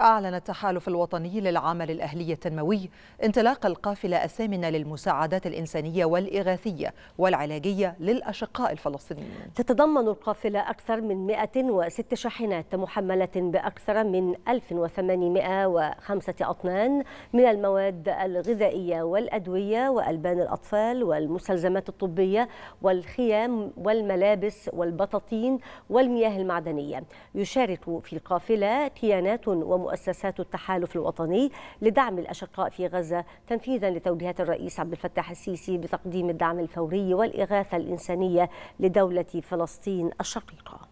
أعلن التحالف الوطني للعمل الأهلي التنموي انطلاق القافلة الثامنة للمساعدات الإنسانية والإغاثية والعلاجية للأشقاء الفلسطينيين تتضمن القافلة أكثر من 106 شاحنات محملة بأكثر من 1805 أطنان من المواد الغذائية والأدوية وألبان الأطفال والمستلزمات الطبية والخيام والملابس والبطاطين والمياه المعدنية يشارك في القافلة كيانات ومؤسسات مؤسسات التحالف الوطني لدعم الأشقاء في غزة تنفيذا لتوجيهات الرئيس عبد الفتاح السيسي بتقديم الدعم الفوري والإغاثة الإنسانية لدولة فلسطين الشقيقة